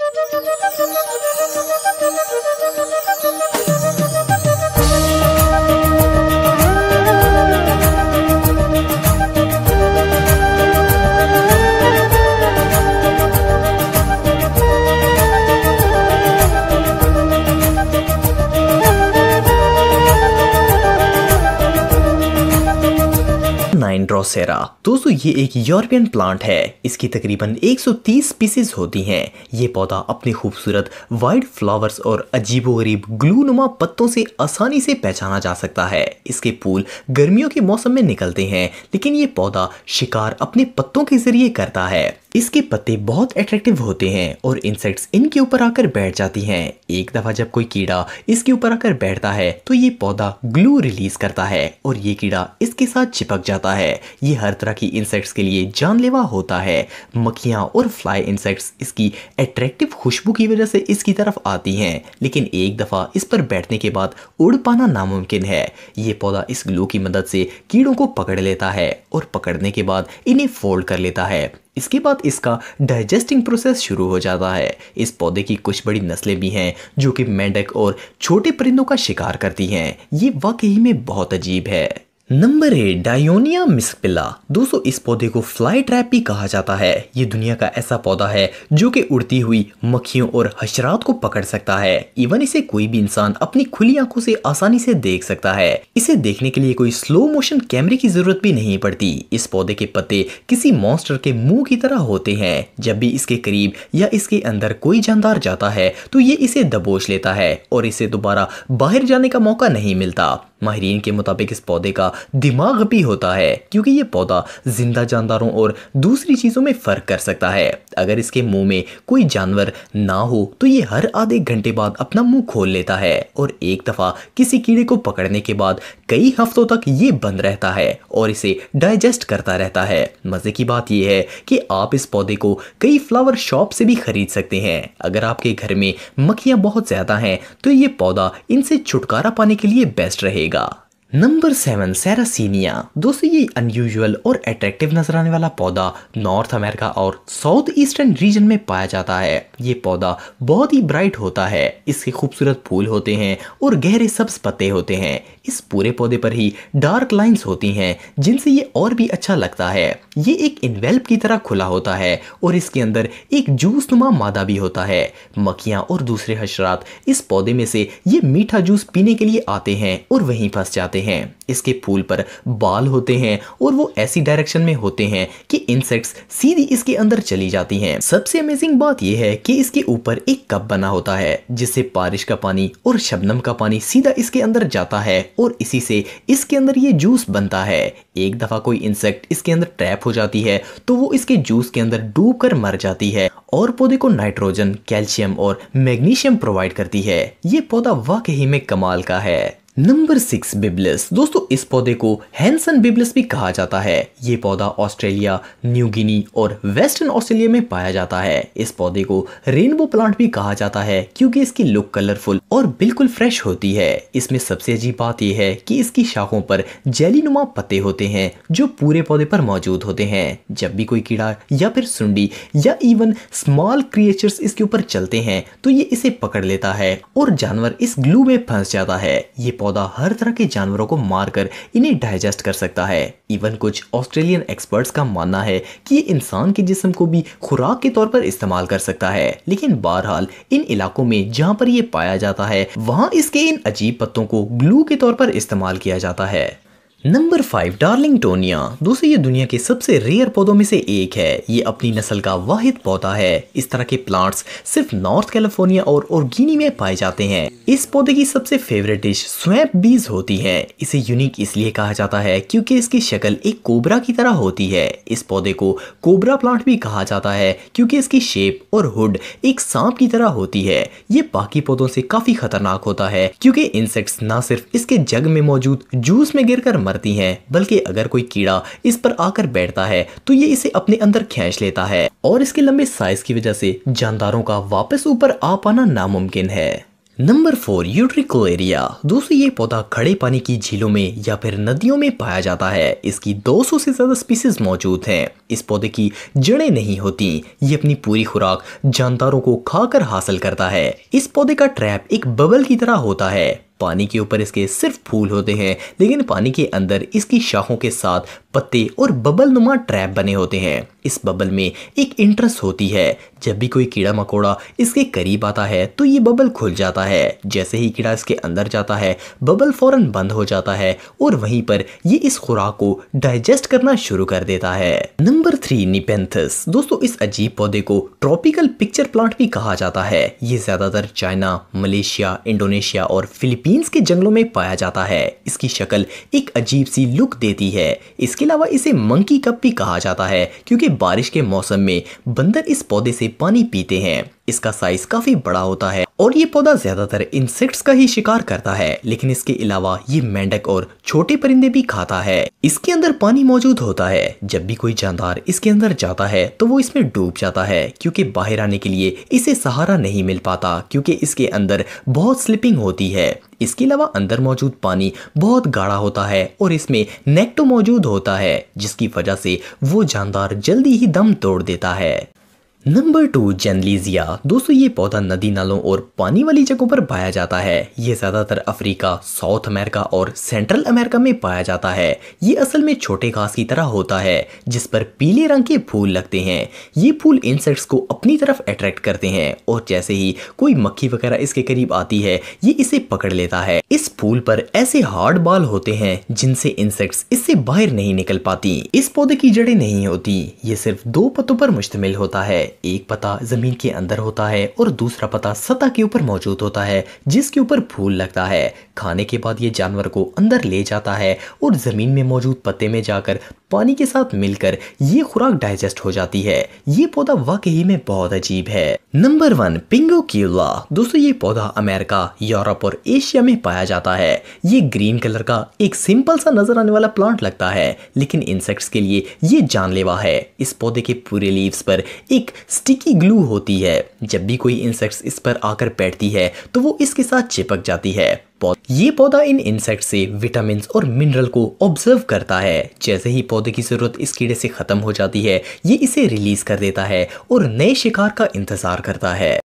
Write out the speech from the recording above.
Thank you. Drosera दोस्तों ये एक यूरोपियन प्लांट है इसकी तकरीबन 130 पीसेस होती हैं ये पौधा अपने खूबसूरत वाइट फ्लावर्स और अजीबोगरीब ग्लूनुमा पत्तों से आसानी से पहचाना जा सकता है इसके फूल गर्मियों के मौसम में निकलते हैं लेकिन ये पौधा शिकार अपने पत्तों के जरिए करता है इसके पत्ते बहुत अट्रैक्टिव होते हैं और इंसेक्ट्स इनके ऊपर आकर बैठ जाती हैं एक दफा जब कोई कीड़ा इसके ऊपर आकर बैठता है तो ये पौधा ग्लू रिलीज करता है और ये कीड़ा इसके साथ चिपक जाता है ये हर तरह की इंसेक्ट्स के लिए जानलेवा होता है मक्खियाँ और फ्लाई इंसेक्ट्स इसकी एट्रैक्टिव खुशबू की वजह से इसकी तरफ आती हैं लेकिन एक दफ़ा इस पर बैठने के बाद उड़ पाना नामुमकिन है ये पौधा इस ग्लू की मदद से कीड़ों को पकड़ लेता है और पकड़ने के बाद इन्हें फोल्ड कर लेता है इसके बाद इसका डाइजेस्टिंग प्रोसेस शुरू हो जाता है इस पौधे की कुछ बड़ी नस्लें भी हैं जो कि मेंढक और छोटे परिंदों का शिकार करती हैं ये वाकई में बहुत अजीब है नंबर एट डायोनिया मिसपिला दोस्तों इस पौधे को फ्लाई ट्रैप भी कहा जाता है ये दुनिया का ऐसा पौधा है जो कि उड़ती हुई मक्खियों और हशरात को पकड़ सकता है इवन इसे कोई भी इंसान अपनी खुली आंखों से आसानी से देख सकता है इसे देखने के लिए कोई स्लो मोशन कैमरे की जरूरत भी नहीं पड़ती इस पौधे के पत्ते किसी मॉन्स्टर के मुंह की तरह होते हैं जब भी इसके करीब या इसके अंदर कोई जानदार जाता है तो ये इसे दबोच लेता है और इसे दोबारा बाहर जाने का मौका नहीं मिलता माहरीन के मुताबिक इस पौधे का दिमाग भी होता है क्योंकि ये पौधा जिंदा जानदारों और दूसरी चीज़ों में फ़र्क कर सकता है अगर इसके मुंह में कोई जानवर ना हो तो ये हर आधे घंटे बाद अपना मुंह खोल लेता है और एक दफ़ा किसी कीड़े को पकड़ने के बाद कई हफ्तों तक ये बंद रहता है और इसे डाइजेस्ट करता रहता है मज़े की बात यह है कि आप इस पौधे को कई फ्लावर शॉप से भी खरीद सकते हैं अगर आपके घर में मक्खियाँ बहुत ज़्यादा हैं तो ये पौधा इनसे छुटकारा पाने के लिए बेस्ट रहेगा लगेगा नंबर सेवन सैरासीनिया दोस्तों ये अनयूजुअल और अट्रैक्टिव नजर आने वाला पौधा नॉर्थ अमेरिका और साउथ ईस्टर्न रीजन में पाया जाता है ये पौधा बहुत ही ब्राइट होता है इसके खूबसूरत फूल होते हैं और गहरे सब्ज पत्ते होते हैं इस पूरे पौधे पर ही डार्क लाइंस होती हैं जिनसे ये और भी अच्छा लगता है ये एक इनवेल्प की तरह खुला होता है और इसके अंदर एक जूस नुमा मादा भी होता है मक्खियाँ और दूसरे हशरात इस पौधे में से ये मीठा जूस पीने के लिए आते हैं और वहीं फंस जाते हैं इसके फूल पर बाल होते हैं और वो ऐसी डायरेक्शन में होते हैं कि इंसेक्ट्स सीधी इसके अंदर चली जाती हैं सबसे अमेजिंग बात यह है कि इसके ऊपर एक कप बना होता है जिससे बारिश का पानी और शबनम का पानी सीधा इसके अंदर जाता है और इसी से इसके अंदर ये जूस बनता है एक दफ़ा कोई इंसेक्ट इसके अंदर ट्रैप हो जाती है तो वो इसके जूस के अंदर डूब कर मर जाती है और पौधे को नाइट्रोजन कैल्शियम और मैग्नीशियम प्रोवाइड करती है ये पौधा वाकई में कमाल का है नंबर सिक्स बिबलिस दोस्तों इस पौधे को हैंसन बिबलिस भी कहा जाता है ये पौधा ऑस्ट्रेलिया न्यू गिनी और वेस्टर्न ऑस्ट्रेलिया में पाया जाता है इस पौधे को रेनबो प्लांट भी कहा जाता है क्योंकि इसकी लुक कलरफुल और बिल्कुल फ्रेश होती है इसमें सबसे अजीब बात यह है कि इसकी शाखों पर जेलीनुमा पत्ते होते हैं जो पूरे पौधे पर मौजूद होते हैं जब भी कोई कीड़ा या फिर सुंडी या इवन स्मॉल क्रिएचर इसके ऊपर चलते हैं तो ये इसे पकड़ लेता है और जानवर इस ग्लू में फंस जाता है ये पौधा हर तरह के जानवरों को मारकर इन्हें डाइजेस्ट कर सकता है इवन कुछ ऑस्ट्रेलियन एक्सपर्ट्स का मानना है कि ये इंसान के जिस्म को भी खुराक के तौर पर इस्तेमाल कर सकता है लेकिन बहरहाल इन इलाकों में जहाँ पर ये पाया जाता है वहाँ इसके इन अजीब पत्तों को ग्लू के तौर पर इस्तेमाल किया जाता है नंबर फाइव डार्लिंगटोनिया दोस्तों ये दुनिया के सबसे रेयर पौधों में से एक है ये अपनी नस्ल का वाहिद पौधा है इस तरह के प्लांट्स सिर्फ नॉर्थ कैलिफोर्निया और ओरगिनी में पाए जाते हैं इस पौधे की सबसे फेवरेट डिश स्वैप बीज होती है इसे यूनिक इसलिए कहा जाता है क्योंकि इसकी शक्ल एक कोबरा की तरह होती है इस पौधे को कोबरा प्लांट भी कहा जाता है क्योंकि इसकी शेप और हुड एक सांप की तरह होती है ये बाकी पौधों से काफी खतरनाक होता है क्योंकि इंसेक्ट्स न सिर्फ इसके जग में मौजूद जूस में गिर मरती हैं बल्कि अगर कोई कीड़ा इस पर आकर बैठता है तो ये इसे अपने अंदर खेच लेता है और इसके लंबे साइज की वजह से जानदारों का वापस ऊपर आ पाना नामुमकिन है नंबर फोर यूट्रिकोलेरिया दोस्तों ये पौधा खड़े पानी की झीलों में या फिर नदियों में पाया जाता है इसकी 200 से ज़्यादा स्पीसीज मौजूद हैं इस पौधे की जड़ें नहीं होती ये अपनी पूरी खुराक जानदारों को खाकर हासिल करता है इस पौधे का ट्रैप एक बबल की तरह होता है पानी के ऊपर इसके सिर्फ फूल होते हैं लेकिन पानी के अंदर इसकी शाखों के साथ पत्ते और बबल नुमा ट्रैप बने होते हैं इस बबल में एक इंटरेस्ट होती है जब भी कोई कीड़ा मकोड़ा इसके करीब आता है तो ये बबल खुल जाता है जैसे ही कीड़ा इसके अंदर जाता है बबल फौरन बंद हो जाता है और वहीं पर ये इस खुराक को डाइजेस्ट करना शुरू कर देता है नंबर थ्री निपेंथस दोस्तों इस अजीब पौधे को ट्रॉपिकल पिक्चर प्लांट भी कहा जाता है ये ज्यादातर चाइना मलेशिया इंडोनेशिया और फिलिपीन फिलीपींस के जंगलों में पाया जाता है इसकी शक्ल एक अजीब सी लुक देती है इसके अलावा इसे मंकी कप भी कहा जाता है क्योंकि बारिश के मौसम में बंदर इस पौधे से पानी पीते हैं इसका साइज काफी बड़ा होता है और ये पौधा ज्यादातर इंसेक्ट्स का ही शिकार करता है लेकिन इसके अलावा ये मेंढक और छोटे परिंदे भी खाता है इसके अंदर पानी मौजूद होता है जब भी कोई जानदार इसके अंदर जाता है तो वो इसमें डूब जाता है क्योंकि बाहर आने के लिए इसे सहारा नहीं मिल पाता क्योंकि इसके अंदर बहुत स्लिपिंग होती है इसके अलावा अंदर मौजूद पानी बहुत गाढ़ा होता है और इसमें नेक्टो मौजूद होता है जिसकी वजह से वो जानदार जल्दी ही दम तोड़ देता है नंबर टू जेनलीजिया दोस्तों ये पौधा नदी नालों और पानी वाली जगहों पर पाया जाता है ये ज्यादातर अफ्रीका साउथ अमेरिका और सेंट्रल अमेरिका में पाया जाता है ये असल में छोटे घास की तरह होता है जिस पर पीले रंग के फूल लगते हैं ये फूल इंसेक्ट्स को अपनी तरफ अट्रैक्ट करते हैं और जैसे ही कोई मक्खी वगैरह इसके करीब आती है ये इसे पकड़ लेता है इस फूल पर ऐसे हार्ड बाल होते हैं जिनसे इंसेक्ट्स इससे बाहर नहीं निकल पाती इस पौधे की जड़े नहीं होती ये सिर्फ दो पत्तों पर मुश्तमिल होता है एक पता ज़मीन के अंदर होता है और दूसरा पता सतह के ऊपर मौजूद होता है जिसके ऊपर फूल लगता है खाने के बाद ये जानवर को अंदर ले जाता है और ज़मीन में मौजूद पत्ते में जाकर पानी के साथ मिलकर ये खुराक डाइजेस्ट हो जाती है ये पौधा वाकई में बहुत अजीब है नंबर वन पिंगो क्यूला दोस्तों ये पौधा अमेरिका यूरोप और एशिया में पाया जाता है ये ग्रीन कलर का एक सिंपल सा नजर आने वाला प्लांट लगता है लेकिन इंसेक्ट्स के लिए ये जानलेवा है इस पौधे के पूरे लीव्स पर एक स्टिकी ग्लू होती है जब भी कोई इंसेक्ट्स इस पर आकर बैठती है तो वो इसके साथ चिपक जाती है ये पौधा इन इंसेक्ट से विटामिन और मिनरल को ऑब्जर्व करता है जैसे ही पौधे की जरूरत इस कीड़े से खत्म हो जाती है ये इसे रिलीज कर देता है और नए शिकार का इंतजार करता है